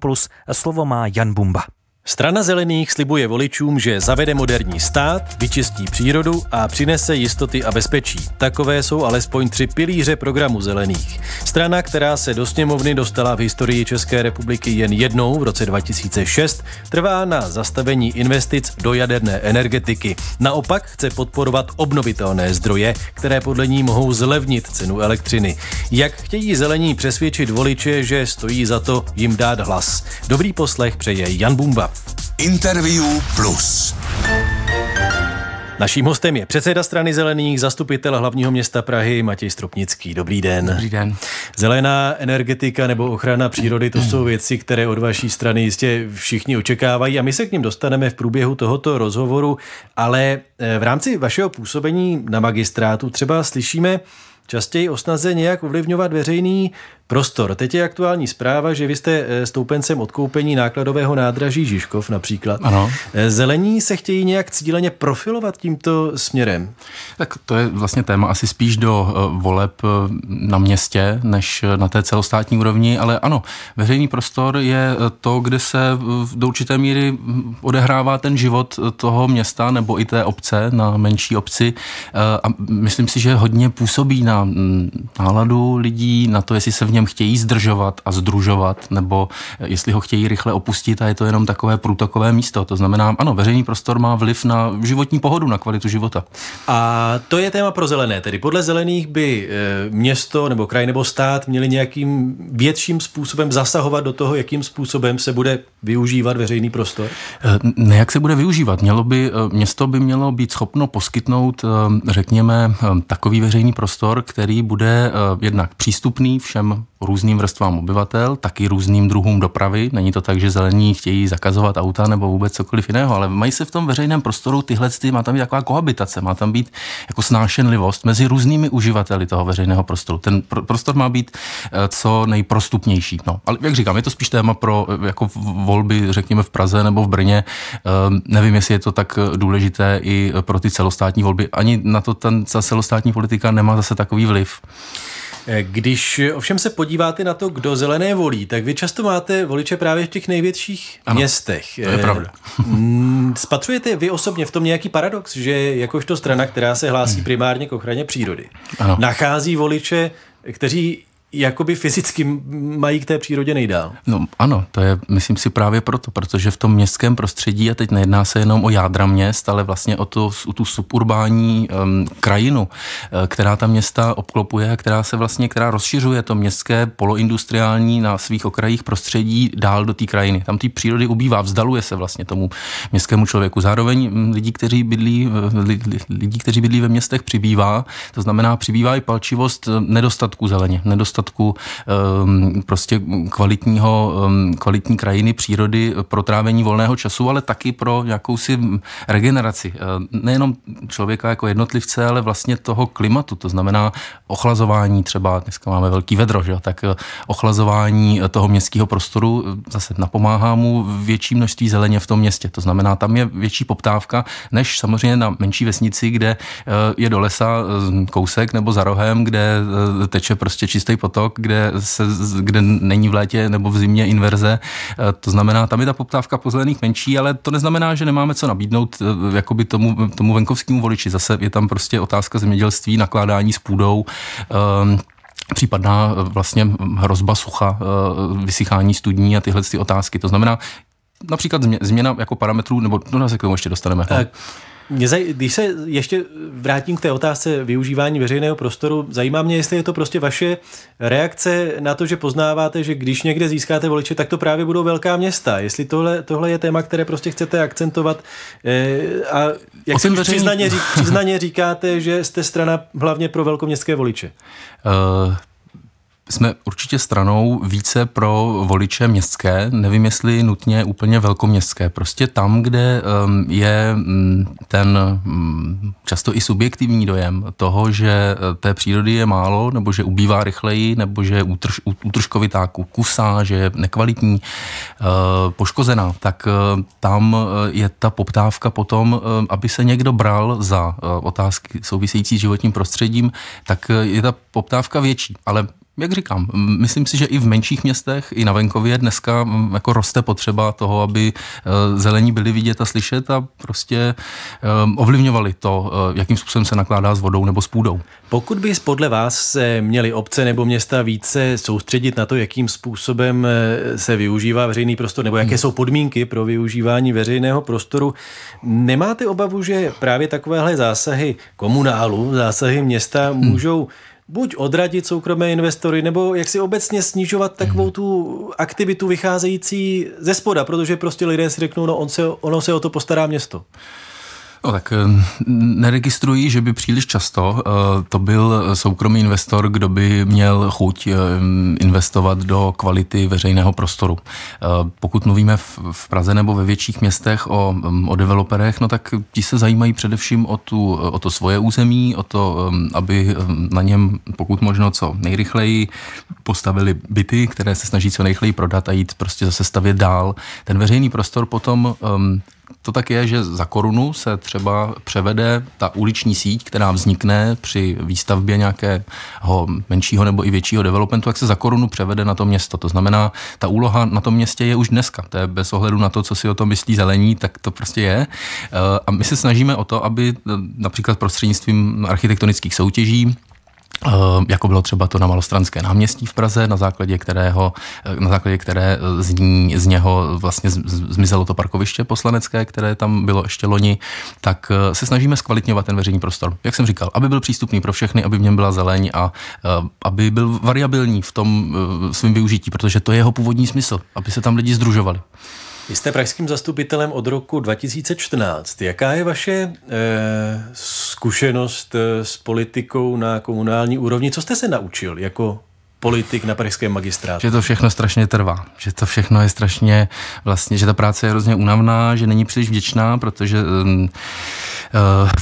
Plus. Slovo má Jan Bumba. Strana zelených slibuje voličům, že zavede moderní stát, vyčistí přírodu a přinese jistoty a bezpečí. Takové jsou alespoň tři pilíře programu zelených. Strana, která se do sněmovny dostala v historii České republiky jen jednou v roce 2006, trvá na zastavení investic do jaderné energetiky. Naopak chce podporovat obnovitelné zdroje, které podle ní mohou zlevnit cenu elektřiny. Jak chtějí zelení přesvědčit voliče, že stojí za to jim dát hlas? Dobrý poslech přeje Jan Bumba. Interview Plus. Naším hostem je předseda strany Zelených, zastupitel hlavního města Prahy Matěj Stropnický. Dobrý den. Dobrý den. Zelená energetika nebo ochrana přírody, to jsou věci, které od vaší strany jistě všichni očekávají a my se k ním dostaneme v průběhu tohoto rozhovoru, ale eh, v rámci vašeho působení na magistrátu třeba slyšíme častěji o snaze nějak ovlivňovat veřejný prostor. Teď je aktuální zpráva, že vy jste eh, stoupencem odkoupení nákladového nádraží Žižkov například. Ano. Eh, zelení se chtějí nějak cíleně profilovat tímto směrem. Tak to je vlastně téma asi spíš do eh, voleb na městě, než na té celostátní úrovni, ale ano, veřejný prostor je to, kde se do určité míry hm, odehrává ten život toho města nebo i té obce na menší obci a myslím si, že hodně působí na Mm, náladu lidí, na to, jestli se v něm chtějí zdržovat a združovat, nebo eh, jestli ho chtějí rychle opustit a je to jenom takové průtokové místo. To znamená, ano, veřejný prostor má vliv na životní pohodu, na kvalitu života. A to je téma pro zelené. Tedy podle zelených by eh, město nebo kraj nebo stát měli nějakým větším způsobem zasahovat do toho, jakým způsobem se bude využívat veřejný prostor? Eh, ne, jak se bude využívat. Mělo by, město by mělo být schopno poskytnout, řekněme, takový veřejný prostor, který bude eh, jednak přístupný všem různým vrstvám obyvatel, taky různým druhům dopravy. Není to tak, že zelení chtějí zakazovat auta nebo vůbec cokoliv jiného, ale mají se v tom veřejném prostoru tyhle, ty, má tam být taková kohabitace, má tam být jako snášenlivost mezi různými uživateli toho veřejného prostoru. Ten pr- prostor má být eh, co nejprostupnější. No. Ale jak říkám, je to spíš téma pro eh, jako volby, řekněme, v Praze nebo v Brně. Ehm, nevím, jestli je to tak eh, důležité i pro ty celostátní volby. Ani na to ten, ta celostátní politika nemá zase takový vliv. Eh, když eh, ovšem se podíváte na to, kdo zelené volí, tak vy často máte voliče právě v těch největších ano, městech. To je eh, pravda. Spatřujete vy osobně v tom nějaký paradox, že jakožto strana, která se hlásí hmm. primárně k ochraně přírody, ano. nachází voliče, kteří jakoby fyzicky mají k té přírodě nejdál. No ano, to je, myslím si, právě proto, protože v tom městském prostředí, a teď nejedná se jenom o jádra měst, ale vlastně o, to, o tu suburbání um, krajinu, eh, která ta města obklopuje, která se vlastně, která rozšiřuje to městské poloindustriální na svých okrajích prostředí dál do té krajiny. Tam ty přírody ubývá, vzdaluje se vlastně tomu městskému člověku. Zároveň mm, lidí, kteří bydlí, eh, lidí, kteří bydlí ve městech, přibývá. To znamená, přibývá i palčivost eh, nedostatku zeleně, nedostatku východku ehm, prostě kvalitního, ehm, kvalitní krajiny, přírody, pro trávení volného času, ale taky pro jakousi regeneraci. Ehm, nejenom člověka jako jednotlivce, ale vlastně toho klimatu, to znamená ochlazování třeba, dneska máme velký vedro, že? tak eh, ochlazování toho městského prostoru eh, zase napomáhá mu větší množství zeleně v tom městě. To znamená, tam je větší poptávka, než samozřejmě na menší vesnici, kde eh, je do lesa kousek nebo za rohem, kde teče prostě čistý potok potok, kde, se, kde není v létě nebo v zimě inverze. E, to znamená, tam je ta poptávka po zelených menší, ale to neznamená, že nemáme co nabídnout e, jakoby tomu, tomu venkovskému voliči. Zase je tam prostě otázka zemědělství, nakládání s půdou, ehm, případná e, vlastně hrozba sucha, vysychání studní a tyhle ty otázky. To znamená, například změna jako parametrů, nebo no, se k tomu ještě dostaneme. Jako- tak. No? Mě zaj- když se ještě vrátím k té otázce využívání veřejného prostoru, zajímá mě, jestli je to prostě vaše reakce na to, že poznáváte, že když někde získáte voliče, tak to právě budou velká města. Jestli tohle, tohle je téma, které prostě chcete akcentovat e, a jak si veřejný... přiznaně, přiznaně říkáte, že jste strana hlavně pro velkoměstské voliče. Uh jsme určitě stranou více pro voliče městské, nevím jestli nutně úplně velkoměstské, prostě tam, kde um, je mm, ten mm, často i subjektivní dojem toho, že eh, té přírody je málo, nebo že ubývá rychleji, nebo že je útrž, útržkovitá kusá, že je nekvalitní, eh, poškozená, tak eh, tam je ta poptávka potom, aby se někdo bral za otázky související s životním prostředím, tak je ta poptávka větší, ale jak říkám, myslím si, že i v menších městech, i na venkově dneska jako roste potřeba toho, aby e, zelení byli vidět a slyšet a prostě e, ovlivňovali to, e, jakým způsobem se nakládá s vodou nebo s půdou. Pokud by podle vás se měly obce nebo města více soustředit na to, jakým způsobem se využívá veřejný prostor nebo jaké hmm. jsou podmínky pro využívání veřejného prostoru, nemáte obavu, že právě takovéhle zásahy komunálu, zásahy města hmm. můžou hmm buď odradit soukromé investory, nebo jak si obecně snižovat takovou hmm. tu aktivitu vycházející ze spoda, protože prostě lidé si řeknou, no on se, ono se o to postará město. No tak eh, neregistrují, že by příliš často. Eh, to byl soukromý investor, kdo by měl chuť eh, investovat do kvality veřejného prostoru. Pokud mluvíme v Praze nebo ve větších městech o, mm, o developerech, no tak ti se zajímají především o, tu, o to svoje území, o to, mm, aby mm, na něm pokud možno co nejrychleji postavili byty, které se snaží co nejrychleji prodat a jít prostě zase stavět dál. Ten veřejný prostor potom to tak je, že za korunu se třeba převede ta uliční síť, která vznikne při výstavbě nějakého menšího nebo i většího developmentu, jak se za korunu převede na to město. To znamená, ta úloha na tom městě je už dneska. To je bez ohledu na to, co si o tom myslí zelení, tak to prostě je. Eh, a my se snažíme o to, aby eh, například prostřednictvím architektonických soutěží Ehm, jako bylo třeba to na Malostranské náměstí v Praze, na základě kterého, eh, na základě které eh, z, ní, z něho vlastně zmizelo to parkoviště poslanecké, které tam bylo ještě loni, tak eh, se snažíme zkvalitňovat ten veřejný prostor. Jak jsem říkal, aby byl přístupný pro všechny, aby v něm byla zeleň a aby byl variabilní v tom svém využití, protože to je jeho původní smysl, aby se tam lidi združovali. Vy jste pražským zastupitelem od roku 2014. Jaká je vaše e, zkušenost eh, s politikou na komunální úrovni? Co jste se naučil jako politik na pražském magistrátu. Že to všechno strašně trvá, že to všechno je strašně, vlastně, že ta práce je hrozně unavná, že není příliš vděčná, protože um,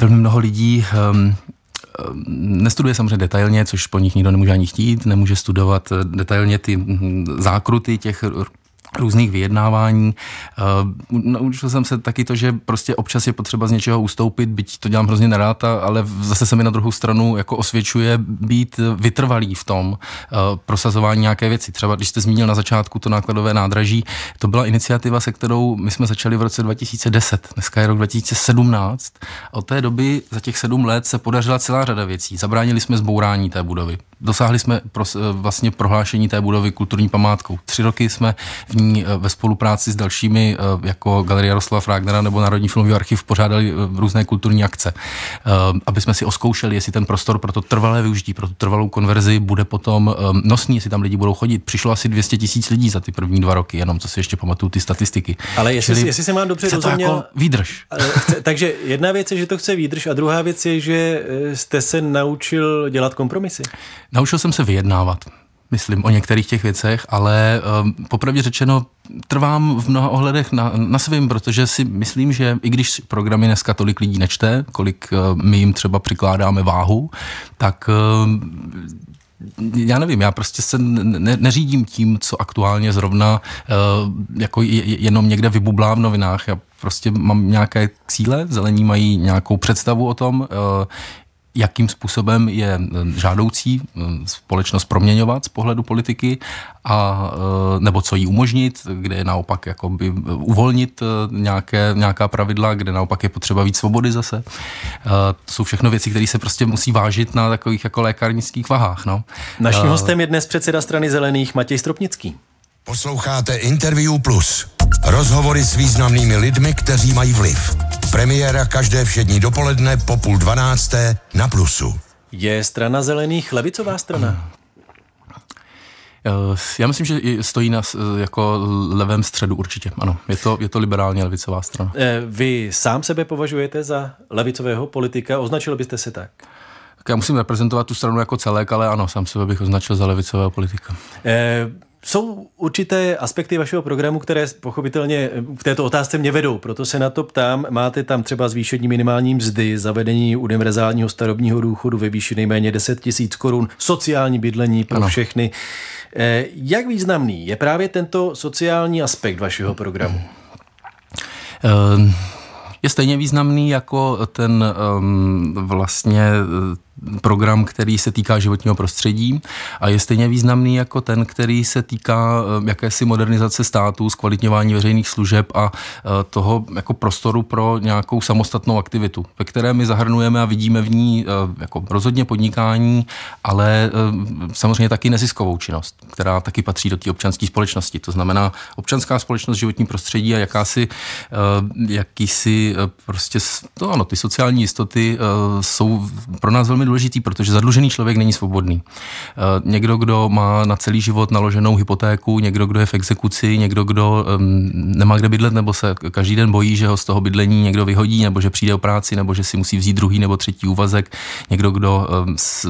velmi mnoho lidí um, nestuduje samozřejmě detailně, což po nich nikdo nemůže ani chtít, nemůže studovat detailně ty hm, zákruty těch různých vyjednávání. Uh, naučil jsem se taky to, že prostě občas je potřeba z něčeho ustoupit, byť to dělám hrozně nerád, ale zase se mi na druhou stranu jako osvědčuje být vytrvalý v tom uh, prosazování nějaké věci. Třeba když jste zmínil na začátku to nákladové nádraží, to byla iniciativa, se kterou my jsme začali v roce 2010, dneska je rok 2017. Od té doby za těch sedm let se podařila celá řada věcí. Zabránili jsme zbourání té budovy. Dosáhli jsme pro, eh, vlastně prohlášení té budovy kulturní památkou. Tři roky jsme v ní eh, ve spolupráci s dalšími, eh, jako Galerie Jaroslava Fragnera nebo Národní filmový archiv, pořádali různé kulturní akce, aby jsme si oskoušeli, jestli ten prostor pro to trvalé využití, pro tu trvalou konverzi bude potom nosný, jestli tam lidi budou chodit. Přišlo asi 200 tisíc lidí za ty první dva roky, jenom co si ještě pamatuju ty statistiky. Ale jestli, Čili, jestli se mám dobře jako rozuměl... Jako výdrž. Chce, takže jedna věc je, že to chce výdrž a druhá věc je, že jste se naučil dělat kompromisy. Naučil jsem se vyjednávat, myslím, o některých těch věcech, ale um, popravdě řečeno trvám v mnoha ohledech na, na svým, protože si myslím, že i když programy dneska tolik lidí nečte, kolik uh, my jim třeba přikládáme váhu, tak ehm, já nevím, já prostě se ne, neřídím tím, co aktuálně zrovna uh, jako jenom někde vybublá v novinách. Já prostě mám nějaké cíle, zelení mají nějakou představu o tom, uh, jakým způsobem je eh, žádoucí eh, společnost proměňovat z pohledu politiky, a, eh, nebo co jí umožnit, kde je naopak jakoby uvolnit nějaké, nějaká pravidla, kde naopak je potřeba víc svobody zase. To jsou všechno věci, které se prostě musí vážit na takových jako lékárnických vahách. No. Naším hostem je dnes předseda strany zelených Matěj Stropnický. Posloucháte Interview Plus. Rozhovory s významnými lidmi, kteří mají vliv. Premiéra každé všední dopoledne po půl dvanácté na Plusu. Je strana zelených levicová strana? Eh, já myslím, že stojí na eh, jako levém středu určitě. Ano, je to, je to liberálně levicová strana. Eh, vy sám sebe považujete za levicového politika? Označil byste se tak? Tak já musím reprezentovat tu stranu jako celek, ale ano, sám sebe bych označil za levicového politika. Eh... Jsou určité aspekty vašeho programu, které pochopitelně eh, k této otázce mě vedou, proto se na to ptám. Máte tam třeba zvýšení minimální mzdy, zavedení univerzálního starobního důchodu ve výši nejméně 10 tisíc korun, sociální bydlení pro ano. všechny. Eh, jak významný je právě tento sociální aspekt vašeho programu? Eh, je stejně významný jako ten ehm, vlastně program, který se týká životního prostředí a je stejně významný jako ten, který se týká eh, jakési modernizace státu, zkvalitňování veřejných služeb a eh, toho jako prostoru pro nějakou samostatnou aktivitu, ve které my zahrnujeme a vidíme v ní eh, jako rozhodně podnikání, ale samozřejmě taky neziskovou činnost, která taky patří do té občanské společnosti. To znamená občanská společnost, životní prostředí a jakási, jakýsi prostě, to no ano, ty sociální jistoty jsou pro nás velmi důležitý, protože zadlužený člověk není svobodný. Eh, někdo, kdo má na celý život naloženou hypotéku, někdo, kdo je v exekuci, někdo, kdo nemá kde bydlet nebo se každý den bojí, že ho z toho bydlení někdo vyhodí nebo že přijde o práci nebo že si musí vzít druhý nebo třetí úvazek, někdo, kdo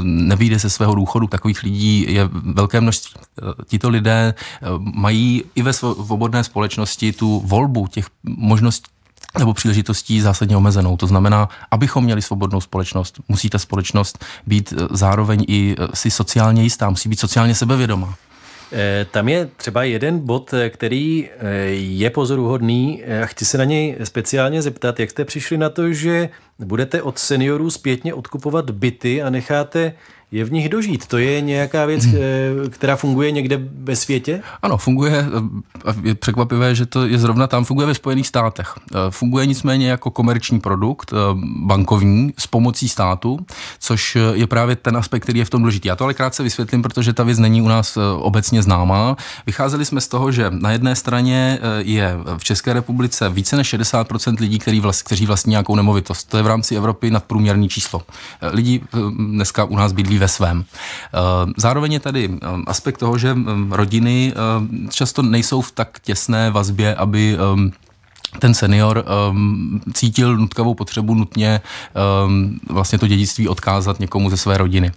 nevyjde ze svého důchodu, takových lidí je velké množství. Eh, tito lidé eh, mají i ve svobodné společnosti tu volbu těch možností nebo příležitostí zásadně omezenou. To znamená, abychom měli svobodnou společnost, musí ta společnost být eh, zároveň i eh, si sociálně jistá, musí být sociálně sebevědomá. Eh, tam je třeba jeden bod, který je pozoruhodný a chci se na něj speciálně zeptat, jak jste přišli na to, že budete od seniorů zpětně odkupovat byty a necháte je v nich dožít. To je nějaká věc, mhm. eh, která funguje někde ve světě? Ano, funguje. Eh, je překvapivé, že to je zrovna tam. Funguje ve Spojených státech. Eh, funguje nicméně jako komerční produkt, bankovní, s pomocí státu, což je právě ten aspekt, který je v tom důležitý. Já to ale krátce vysvětlím, protože ta věc není u nás obecně známá. Vycházeli jsme z toho, že na jedné straně je v České republice více než 60 lidí, který vlast, kteří vlastní nějakou nemovitost. To je v rámci Evropy nadprůměrný číslo. Lidi dneska u nás bydlí ve svém. Eh, zároveň je tady eh, aspekt toho, že eh, rodiny často nejsou v tak těsné vazbě, aby ten senior um, cítil nutkavou potřebu nutně um, vlastně to dědictví odkázat někomu ze své rodiny.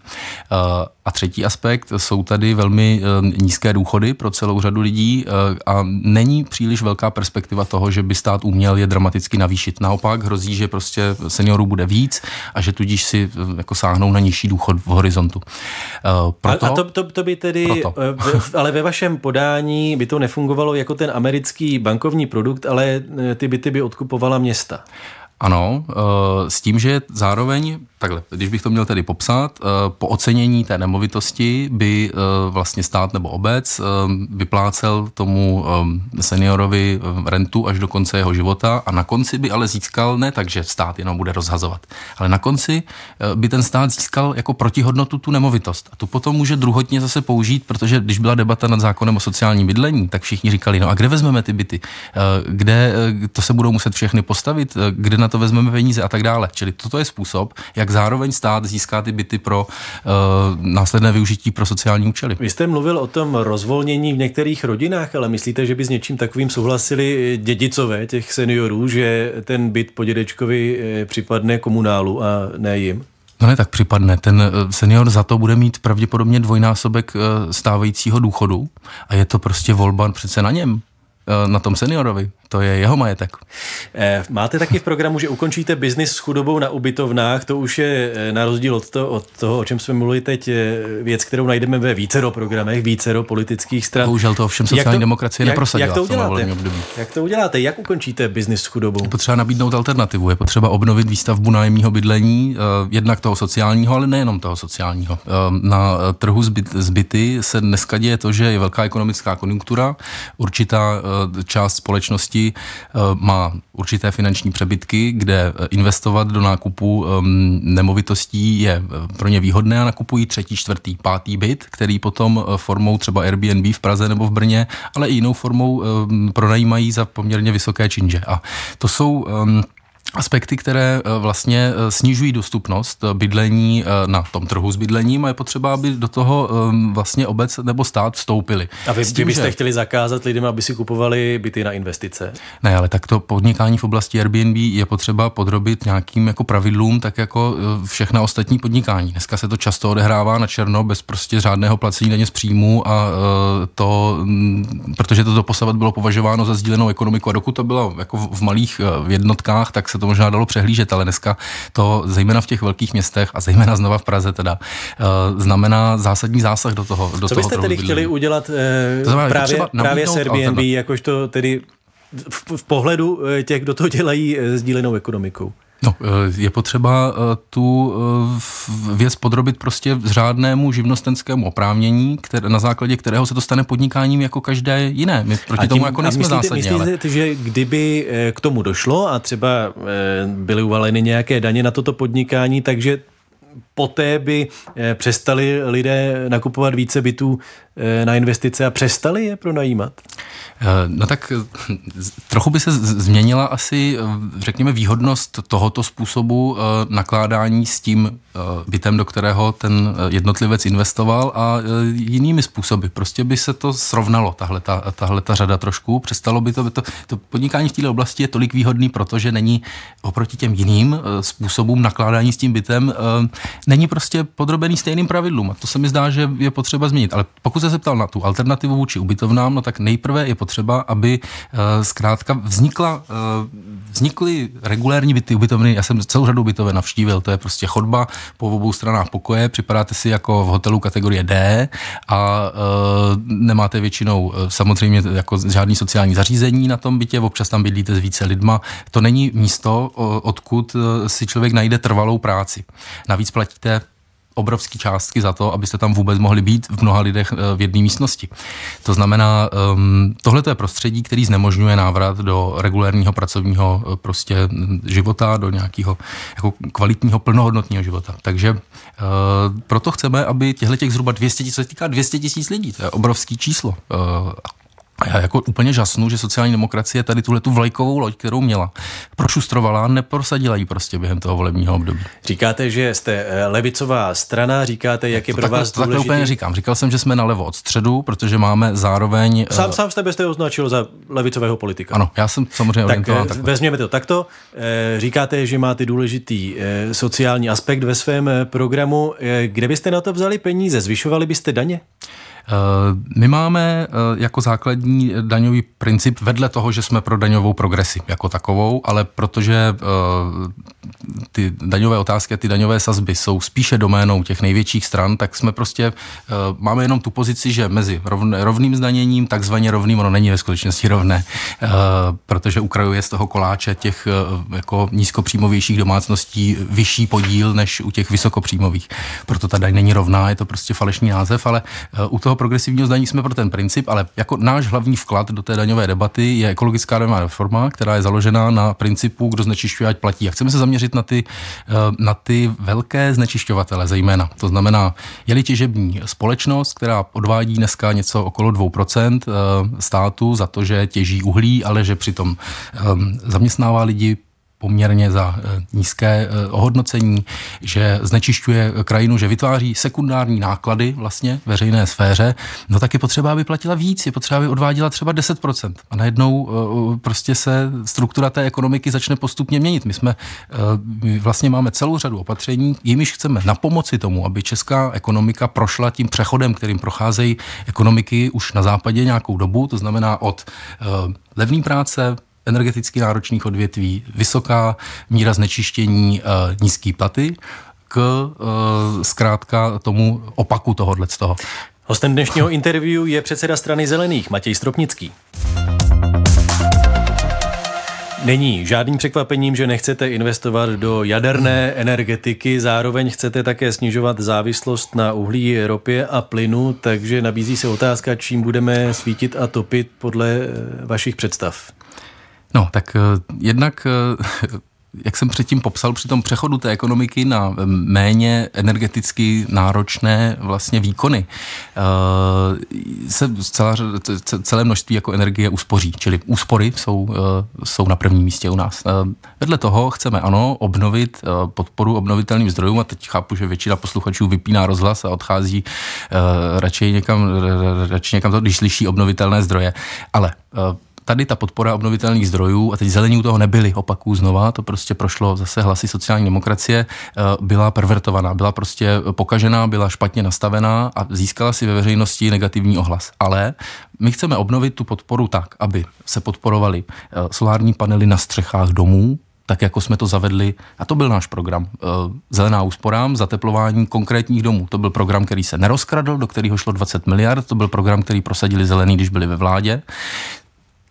Uh, a třetí aspekt, jsou tady velmi uh, nízké důchody pro celou řadu lidí uh, a není příliš velká perspektiva toho, že by stát uměl je dramaticky navýšit. Naopak hrozí, že prostě seniorů bude víc a že tudíž si uh, jako sáhnou na nižší důchod v horizontu. Uh, proto, a, a to, to, to by tedy, proto. ale ve vašem podání by to nefungovalo jako ten americký bankovní produkt, ale ty byty by odkupovala města. Ano, eh, s tím, že zároveň Takhle, když bych to měl tedy popsat, eh, po ocenění té nemovitosti by eh, vlastně stát nebo obec eh, vyplácel tomu seniorovi rentu až do konce jeho života a na konci by ale získal, ne tak, že stát jenom bude rozhazovat, ale na konci by ten stát získal jako protihodnotu tu nemovitost. A tu potom může druhotně zase použít, protože když byla debata nad zákonem o sociálním bydlení, tak všichni říkali, no a kde vezmeme ty byty, kde to se budou muset všechny postavit, kde na to vezmeme peníze a tak dále. Čili toto je způsob, jak zároveň stát získá ty byty pro uh, následné využití pro sociální účely. Vy jste mluvil o tom rozvolnění v některých rodinách, ale myslíte, že by s něčím takovým souhlasili eh, dědicové těch seniorů, že ten byt po dědečkovi eh, připadne komunálu a ne jim? No ne, tak připadne. Ten senior za to bude mít pravděpodobně dvojnásobek stávajícího důchodu a je to prostě volba přece na něm. Eh, na tom seniorovi. To je jeho majetek. Eh, máte taky v programu, že ukončíte biznis s chudobou na ubytovnách. To už je eh, na rozdíl od toho, od toho o čem jsme mluvili teď, věc, kterou najdeme ve vícero programech, vícero politických stran. Bohužel to ovšem sociální to, demokracie jak, neprosadila jak to uděláte? Jak to uděláte? Jak ukončíte biznis s chudobou? Je potřeba nabídnout alternativu. Je potřeba obnovit výstavbu nájemního bydlení, jednak toho sociálního, ale nejenom toho sociálního. Na trhu zbyt, zbyty se dneska děje to, že je velká ekonomická konjunktura, určitá Eh, část společnosti eh, má určité finanční přebytky, kde eh, investovat do nákupu ehm, nemovitostí je pro ně výhodné a nakupují třetí, čtvrtý, pátý byt, který potom formou třeba Airbnb v Praze nebo v Brně, ale i jinou formou ehm, pronajímají za poměrně vysoké činže. A to jsou ehm, aspekty, které eh, vlastně eh, snižují dostupnost eh, bydlení na tom trhu s bydlením a je potřeba, aby do toho ehm, vlastně obec nebo stát vstoupili. A vy, tím, vy byste že... chtěli zakázat lidem, aby si kupovali byty na investice? Ne, ale tak to podnikání v oblasti Airbnb je potřeba podrobit nějakým jako pravidlům, tak jako všechna ostatní podnikání. Dneska se to často odehrává na černo bez prostě řádného placení daně z příjmu a to, mm, protože to doposavat bylo považováno za sdílenou ekonomiku a dokud to bylo jako v malých jednotkách, tak se to možná dalo přehlížet, ale dneska to zejména v těch velkých městech a zejména znova v Praze teda eh, znamená zásadní zásah do toho. Do Co toho byste tedy chtěli udělat eh, to znamená, právě, právě s Airbnb, jakožto tedy v, v pohledu eh, těch, kdo to dělají sdílenou ekonomikou? No, eh, je potřeba eh, tu eh, věc podrobit prostě řádnému živnostenskému oprávnění, které, na základě kterého se to stane podnikáním jako každé jiné. My proti a tím, tomu jako nejsme myslíte, zásadně. Myslíte, ale... že kdyby k tomu došlo a třeba byly uvaleny nějaké daně na toto podnikání, takže poté by přestali lidé nakupovat více bytů na investice a přestali je pronajímat? Eh, no tak eh, trochu by se změnila asi, eh, řekněme, výhodnost tohoto způsobu nakládání s tím bytem, do kterého ten jednotlivec investoval a jinými způsoby. Prostě by se to srovnalo, tahle ta, tahle ta řada trošku. Přestalo by to, by to, to podnikání v této oblasti je tolik výhodný, protože není oproti těm jiným způsobům nakládání s tím bytem, není prostě podrobený stejným pravidlům. A to se mi zdá, že je potřeba změnit. Ale pokud se zeptal na tu alternativu vůči ubytovnám, no tak nejprve je potřeba, aby eh, zkrátka vznikla, eh, vznikly regulérní byty, ubytovny. Já jsem celou řadu bytové navštívil, to je prostě chodba po obou stranách pokoje, připadáte si jako v hotelu kategorie D a eh, nemáte většinou samozřejmě jako žádný sociální zařízení na tom bytě, občas tam bydlíte s více lidma. To není místo, odkud si člověk najde trvalou práci. Navíc platíte obrovské částky za to, abyste tam vůbec mohli být v mnoha lidech eh, v jedné místnosti. To znamená, ehm, tohle je prostředí, který znemožňuje návrat do regulérního pracovního eh, prostě mm, života, do nějakého jako kvalitního, plnohodnotného života. Takže eh, proto chceme, aby těchto těch zhruba 200 tisíc, se týká 200 tisíc lidí, to je obrovský číslo já jako úplně žasnu, že sociální demokracie tady tuhle tu vlajkovou loď, kterou měla, prošustrovala, neprosadila ji prostě během toho volebního období. Říkáte, že jste eh, levicová strana, říkáte, jak je to pro tak, vás to důležitý... úplně říkám. Říkal jsem, že jsme na levo od středu, protože máme zároveň... Eh, sám, sám jste byste označil za levicového politika. Ano, já jsem samozřejmě tak, eh, takhle. vezměme to takto. Říkáte, že máte důležitý sociální aspekt ve svém programu. Kde byste na to vzali peníze? Zvyšovali byste daně? Eh, my máme eh, jako základní daňový princip vedle toho, že jsme pro daňovou progresi jako takovou, ale protože eh, ty daňové otázky, ty daňové sazby jsou spíše doménou těch největších stran, tak jsme prostě, máme jenom tu pozici, že mezi rovným zdaněním, takzvaně rovným, ono není ve skutečnosti rovné, protože ukrajuje z toho koláče těch jako nízkopříjmovějších domácností vyšší podíl než u těch vysokopříjmových. Proto ta daň není rovná, je to prostě falešný název, ale u toho toho progresivního zdaní jsme pro ten princip, ale jako náš hlavní vklad do té daňové debaty je ekologická daňová reforma, která je založená na principu, kdo znečišťuje, ať platí. A chceme se zaměřit na ty, eh, na ty velké znečišťovatele zejména. To znamená, je-li těžební společnost, která odvádí dneska něco okolo 2% eh, státu za to, že těží uhlí, ale že přitom eh, zaměstnává lidi, poměrně za eh, nízké eh, ohodnocení, že znečišťuje krajinu, že vytváří sekundární náklady vlastně veřejné sféře, no tak je potřeba, aby platila víc, je potřeba, aby odváděla třeba 10%. A najednou eh, prostě se struktura té ekonomiky začne postupně měnit. My jsme my vlastně máme celou řadu opatření, jimiž chceme na pomoci tomu, aby česká ekonomika prošla tím přechodem, kterým procházejí ekonomiky už na západě nějakou dobu, to znamená od levné práce, energeticky náročných odvětví, vysoká míra znečištění, eh, nízký platy, k eh, zkrátka tomu opaku tohohle z toho. Hostem dnešního interview je předseda strany Zelených Matěj Stropnický. Není žádným překvapením, že nechcete investovat do jaderné energetiky, zároveň chcete také snižovat závislost na uhlí, ropě a plynu, takže nabízí se otázka, čím budeme svítit a topit podle eh, vašich představ. No, tak eh, jednak eh, jak jsem předtím popsal, při tom přechodu té ekonomiky na eh, méně energeticky náročné vlastně výkony se celá, celé množství jako energie uspoří, čili úspory jsou, jsou na prvním místě u nás. Vedle toho chceme, ano, obnovit podporu obnovitelným zdrojům a teď chápu, že většina posluchačů vypíná rozhlas a odchází radši někam, radši někam to, když slyší obnovitelné zdroje, ale tady ta podpora obnovitelných zdrojů, a teď zelení u toho nebyli, opaků znova, to prostě prošlo zase hlasy sociální demokracie, eh, byla pervertovaná, byla prostě pokažená, byla špatně nastavená a získala si ve veřejnosti negativní ohlas. Ale my chceme obnovit tu podporu tak, aby se podporovaly eh, solární panely na střechách domů, tak jako jsme to zavedli, a to byl náš program, eh, zelená úsporám, zateplování konkrétních domů. To byl program, který se nerozkradl, do kterého šlo 20 miliard, to byl program, který prosadili zelený, když byli ve vládě.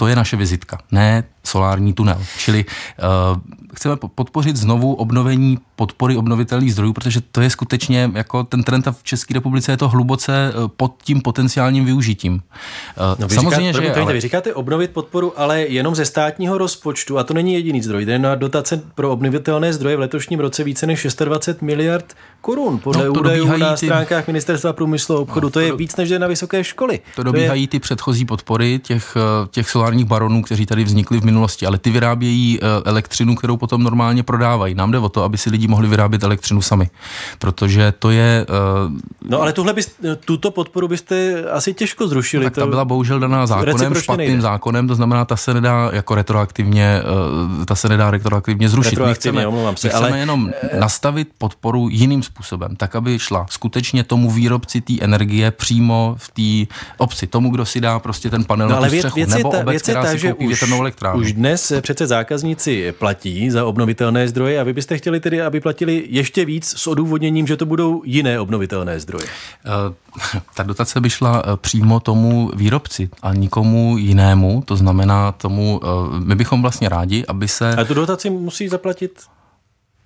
To je naše vizitka, ne solární tunel. Čili uh, chceme podpořit znovu obnovení podpory obnovitelných zdrojů, protože to je skutečně jako ten trend v České republice je to hluboce eh, pod tím potenciálním využitím. Eh, no, vy Samozřejmě, říkáte, že je, ale... Vy říkáte obnovit podporu, ale jenom ze státního rozpočtu, a to není jediný zdroj, jde na dotace pro obnovitelné zdroje v letošním roce více než 620 miliard korun. Podle no, údajů na ty... stránkách Ministerstva průmyslu a obchodu, no, to, to je do... víc než jde na vysoké školy. To dobíhají to je... ty předchozí podpory těch, eh, těch solárních baronů, kteří tady vznikli v minulosti, ale ty vyrábějí elektřinu, kterou potom normálně prodávají. Nám jde o to, aby si lidi mohli vyrábět elektřinu sami, protože to je... Uh, no ale tuhle bys, tuto podporu byste asi těžko zrušili. No, tak ta byla bohužel daná zákonem, špatným nejde. zákonem, to znamená, ta se nedá jako retroaktivně, uh, ta se nedá retroaktivně zrušit. Retroaktivně, my chceme, se, my chceme ale... jenom eh. nastavit podporu jiným způsobem, tak, aby šla skutečně tomu výrobci té energie přímo v té obci, tomu, kdo si dá prostě ten panel no, ale na tu střechu, věc, věc nebo ta, věc která ta, si koupí už, elektrárnu. Už dnes přece zákazníci platí za obnovitelné zdroje a vy byste chtěli tedy, aby platili ještě víc s odůvodněním, že to budou jiné obnovitelné zdroje. Eh, ta dotace by šla eh, přímo tomu výrobci a nikomu jinému, to znamená tomu, eh, my bychom vlastně rádi, aby se... A tu dotaci musí zaplatit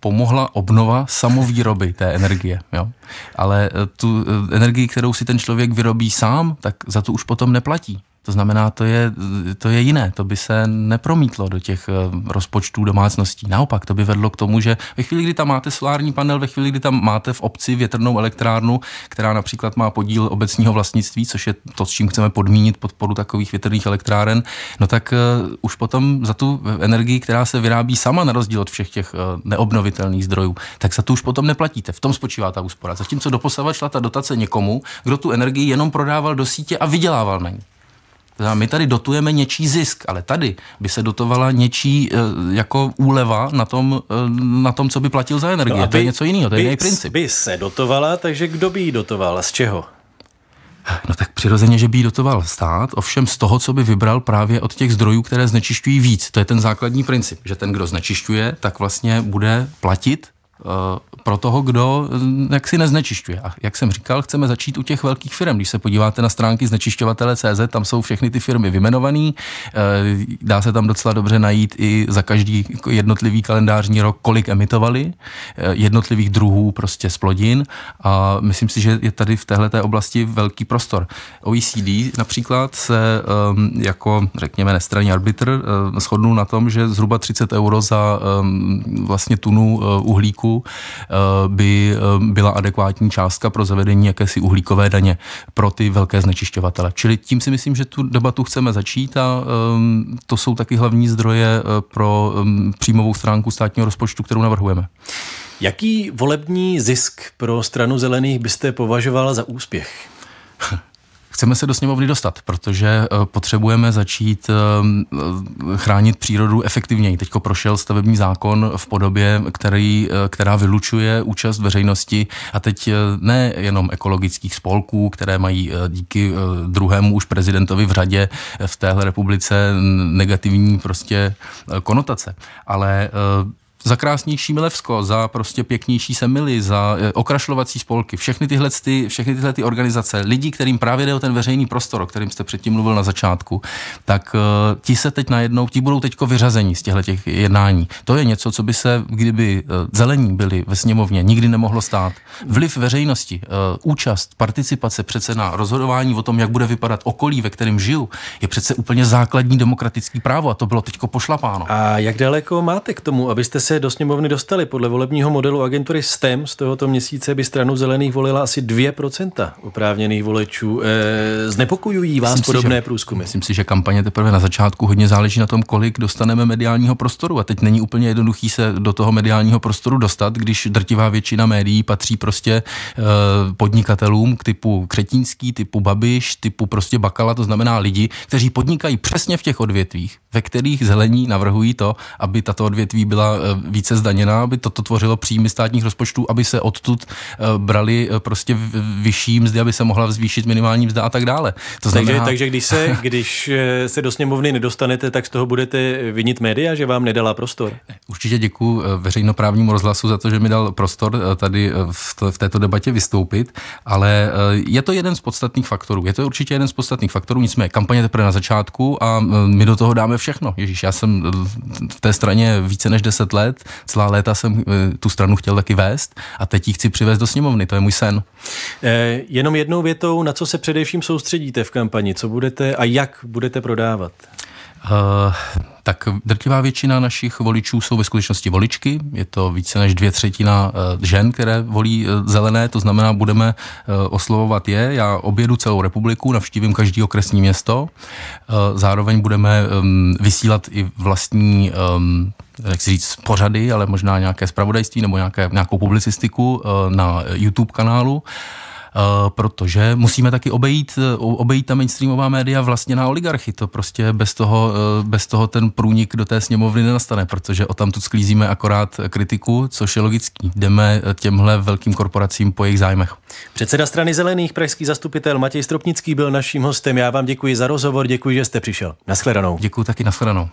pomohla obnova samovýroby té energie. Jo? Ale tu energii, kterou si ten člověk vyrobí sám, tak za tu už potom neplatí. To znamená, to je, to je jiné, to by se nepromítlo do těch eh, rozpočtů domácností. Naopak, to by vedlo k tomu, že ve chvíli, kdy tam máte solární panel, ve chvíli, kdy tam máte v obci větrnou elektrárnu, která například má podíl obecního vlastnictví, což je to, s čím chceme podmínit podporu takových větrných elektráren, no tak eh, už potom za tu energii, která se vyrábí sama na rozdíl od všech těch eh, neobnovitelných zdrojů, tak za tu už potom neplatíte. V tom spočívá ta úspora. Zatímco doposavač šla ta dotace někomu, kdo tu energii jenom prodával do sítě a vydělával na ní. My tady dotujeme něčí zisk, ale tady by se dotovala něčí eh, jako úleva na tom, eh, na tom co by platil za energii. No by, to je něco jiného, to je jiný princip. By se dotovala, takže kdo by ji dotoval z čeho? No tak přirozeně, že by dotoval stát, ovšem z toho, co by vybral právě od těch zdrojů, které znečišťují víc. To je ten základní princip, že ten, kdo znečišťuje, tak vlastně bude platit Eh, pro toho, kdo eh, jak si neznečišťuje. A jak jsem říkal, chceme začít u těch velkých firm. Když se podíváte na stránky znečišťovatele.cz, tam jsou všechny ty firmy vymenované. Eh, dá se tam docela dobře najít i za každý jednotlivý kalendářní rok, kolik emitovali jednotlivých druhů prostě splodin. A myslím si, že je tady v téhle oblasti velký prostor. OECD například se ehm, jako, řekněme, nestranný arbitr shodnul na tom, že zhruba 30 euro za ehm, vlastně tunu uhlíku roku eh, by eh, byla adekvátní částka pro zavedení jakési uhlíkové daně pro ty velké znečišťovatele. Čili tím si myslím, že tu debatu chceme začít a ehm, to jsou taky hlavní zdroje eh, pro ehm, příjmovou stránku státního rozpočtu, kterou navrhujeme. Jaký volební zisk pro stranu zelených byste považoval za úspěch? Chceme se do sněmovny dostat, protože eh, potřebujeme začít eh, eh, chránit přírodu efektivněji. Teď prošel stavební zákon v podobě, který, která vylučuje účast veřejnosti a teď ne jenom ekologických spolků, které mají díky druhému už prezidentovi v řadě v téhle republice negativní prostě konotace, ale za krásnější Milevsko, za prostě pěknější Semily, za eh, okrašlovací spolky, všechny tyhle, ty, všechny tyhle ty organizace, lidi, kterým právě jde o ten veřejný prostor, o kterým jste předtím mluvil na začátku, tak eh, ti se teď najednou, ti budou teďko vyřazeni z těchto těch jednání. To je něco, co by se, kdyby eh, zelení byli ve sněmovně, nikdy nemohlo stát. Vliv veřejnosti, účast, participace přece na rozhodování o tom, jak bude vypadat okolí, ve kterém žiju, je přece úplně základní demokratický právo a to bylo teď pošlapáno. A jak daleko máte k tomu, abyste se se do sněmovny dostali. Podle volebního modelu agentury STEM z tohoto měsíce by stranu zelených volila asi 2% oprávněných voličů. E, znepokojují vás myslím podobné si, že, průzkumy? Myslím si, že kampaně teprve na začátku hodně záleží na tom, kolik dostaneme mediálního prostoru. A teď není úplně jednoduchý se do toho mediálního prostoru dostat, když drtivá většina médií patří prostě e, podnikatelům k typu Křetínský, typu Babiš, typu prostě Bakala, to znamená lidi, kteří podnikají přesně v těch odvětvích, ve kterých zelení navrhují to, aby tato odvětví byla eh, více zdaněna, aby toto tvořilo příjmy státních rozpočtů, aby se odtud eh, brali eh, prostě vyšší mzdy, aby se mohla zvýšit minimální mzda a tak dále. To znamená... takže, takže když, se, když eh, se do sněmovny nedostanete, tak z toho budete vinit média, že vám nedala prostor? Určitě děkuji veřejnoprávnímu rozhlasu za to, že mi dal prostor tady v této debatě vystoupit, ale je to jeden z podstatných faktorů. Je to určitě jeden z podstatných faktorů, nicméně kampaně teprve na začátku a my do toho dáme všechno. Ježíš, já jsem v té straně více než 10 let, 20. Celá léta jsem eh, tu stranu chtěl taky vést a teď ji chci přivést do sněmovny, to je můj sen. Eh, jenom jednou větou, na co se především soustředíte v kampani, co budete a jak budete prodávat? Eh, tak drtivá většina našich voličů jsou ve skutečnosti voličky. Je to více než dvě třetina eh, žen, které volí eh, zelené, to znamená, budeme oslovovat je. Já objedu celou republiku, navštívím každý okresní město. Zároveň budeme ehm, vysílat i vlastní ehm, jak si říct, pořady, ale možná nějaké spravodajství nebo nějaké, nějakou publicistiku na YouTube kanálu. Eh, protože musíme taky obejít, eh, obejít ta mainstreamová média vlastně na oligarchy. To prostě bez toho, eh, bez toho ten průnik do té sněmovny nenastane, protože o tamtud sklízíme akorát kritiku, což je logický. Jdeme těmhle velkým korporacím po jejich zájmech. Předseda strany Zelených, pražský zastupitel Matěj Stropnický byl naším hostem. Já vám děkuji za rozhovor, děkuji, že jste přišel. Naschledanou. Děkuji taky, naschledanou.